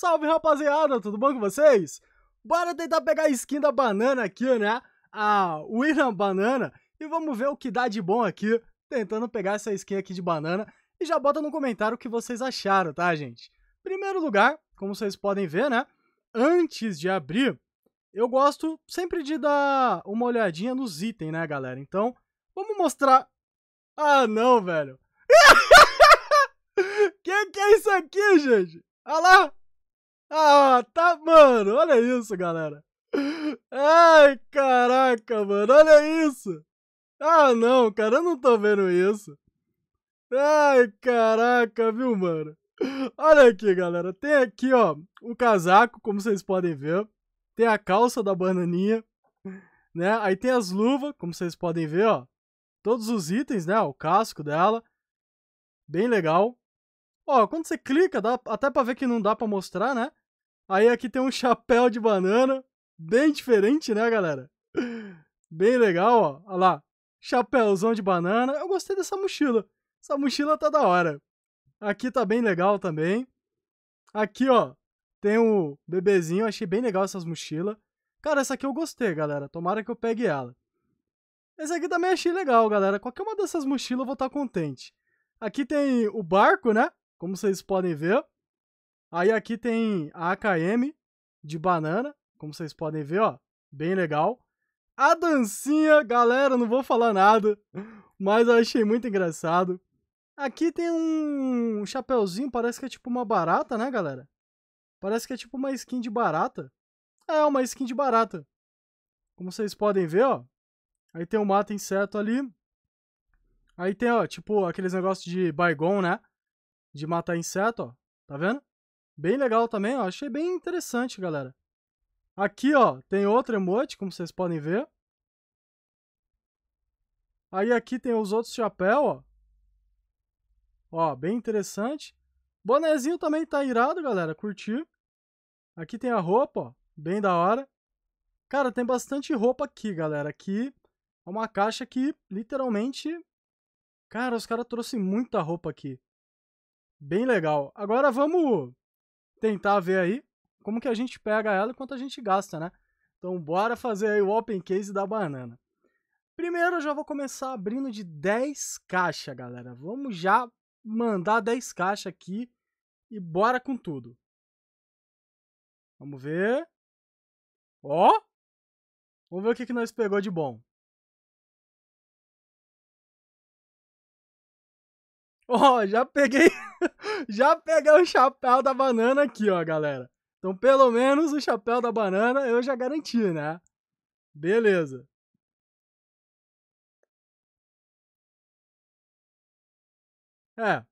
Salve rapaziada, tudo bom com vocês? Bora tentar pegar a skin da banana aqui, né? A William Banana. E vamos ver o que dá de bom aqui, tentando pegar essa skin aqui de banana. E já bota no comentário o que vocês acharam, tá, gente? Primeiro lugar, como vocês podem ver, né? Antes de abrir, eu gosto sempre de dar uma olhadinha nos itens, né, galera? Então, vamos mostrar... Ah, não, velho. que que é isso aqui, gente? Olha lá! Ah, tá, mano, olha isso, galera. Ai, caraca, mano, olha isso. Ah, não, cara, eu não tô vendo isso. Ai, caraca, viu, mano? Olha aqui, galera. Tem aqui, ó, o casaco, como vocês podem ver. Tem a calça da bananinha, né? Aí tem as luvas, como vocês podem ver, ó. Todos os itens, né? O casco dela. Bem legal. Ó, quando você clica, dá até pra ver que não dá pra mostrar, né? Aí aqui tem um chapéu de banana, bem diferente, né, galera? Bem legal, ó. Olha lá, chapéuzão de banana. Eu gostei dessa mochila. Essa mochila tá da hora. Aqui tá bem legal também. Aqui, ó, tem o bebezinho. Achei bem legal essas mochilas. Cara, essa aqui eu gostei, galera. Tomara que eu pegue ela. Essa aqui também achei legal, galera. Qualquer uma dessas mochilas eu vou estar tá contente. Aqui tem o barco, né? Como vocês podem ver. Aí aqui tem a AKM de banana, como vocês podem ver, ó, bem legal. A dancinha, galera, não vou falar nada, mas eu achei muito engraçado. Aqui tem um chapéuzinho, parece que é tipo uma barata, né, galera? Parece que é tipo uma skin de barata. É, uma skin de barata. Como vocês podem ver, ó. Aí tem um mata inseto ali. Aí tem, ó, tipo aqueles negócios de bygone, né? De matar inseto, ó. Tá vendo? Bem legal também, ó. Achei bem interessante, galera. Aqui, ó, tem outro emote, como vocês podem ver. Aí aqui tem os outros chapéu, ó. Ó, bem interessante. Bonezinho também tá irado, galera. Curti. Aqui tem a roupa, ó. Bem da hora. Cara, tem bastante roupa aqui, galera. Aqui é uma caixa que, literalmente... Cara, os caras trouxeram muita roupa aqui. Bem legal. Agora vamos tentar ver aí como que a gente pega ela e quanto a gente gasta, né? Então bora fazer aí o open case da banana. Primeiro eu já vou começar abrindo de 10 caixas, galera. Vamos já mandar 10 caixas aqui e bora com tudo. Vamos ver. Ó! Vamos ver o que, que nós pegou de bom. Ó, oh, já peguei. já peguei o chapéu da banana aqui, ó, galera. Então, pelo menos o chapéu da banana eu já garanti, né? Beleza. É.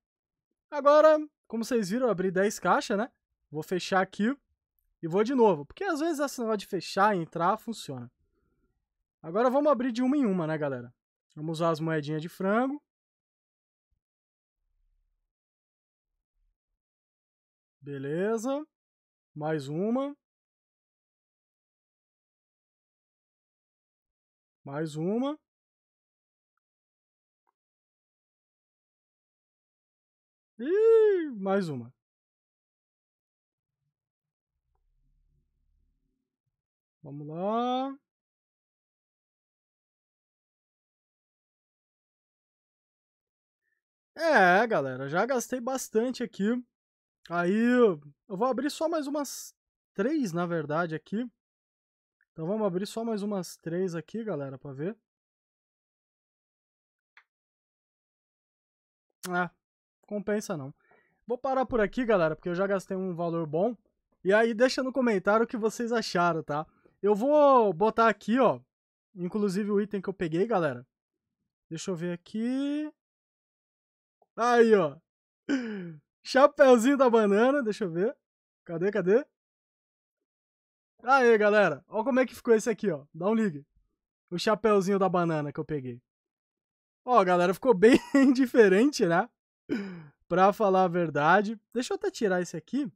Agora, como vocês viram, eu abri 10 caixas, né? Vou fechar aqui e vou de novo. Porque às vezes esse negócio de fechar e entrar funciona. Agora vamos abrir de uma em uma, né, galera? Vamos usar as moedinhas de frango. Beleza. Mais uma. Mais uma. E mais uma. Vamos lá. É, galera, já gastei bastante aqui Aí eu vou abrir só mais umas três, na verdade, aqui. Então vamos abrir só mais umas três aqui, galera, pra ver. Ah, compensa não. Vou parar por aqui, galera, porque eu já gastei um valor bom. E aí deixa no comentário o que vocês acharam, tá? Eu vou botar aqui, ó, inclusive o item que eu peguei, galera. Deixa eu ver aqui. Aí, ó. Chapeuzinho da banana, deixa eu ver. Cadê, cadê? Aê, galera. Olha como é que ficou esse aqui, ó. Dá um ligue. O chapeuzinho da banana que eu peguei. Ó, galera, ficou bem diferente, né? pra falar a verdade. Deixa eu até tirar esse aqui.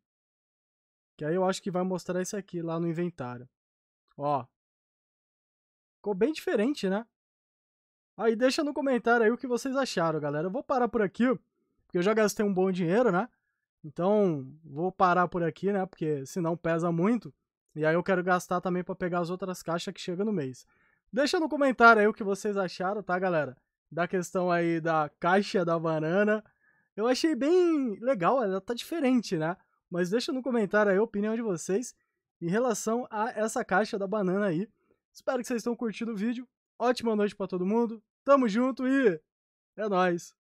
Que aí eu acho que vai mostrar esse aqui lá no inventário. Ó. Ficou bem diferente, né? Aí deixa no comentário aí o que vocês acharam, galera. Eu vou parar por aqui. Porque eu já gastei um bom dinheiro, né? Então, vou parar por aqui, né? Porque senão pesa muito. E aí eu quero gastar também para pegar as outras caixas que chegam no mês. Deixa no comentário aí o que vocês acharam, tá, galera? Da questão aí da caixa da banana. Eu achei bem legal, ela tá diferente, né? Mas deixa no comentário aí a opinião de vocês em relação a essa caixa da banana aí. Espero que vocês tenham curtido o vídeo. Ótima noite para todo mundo. Tamo junto e é nós.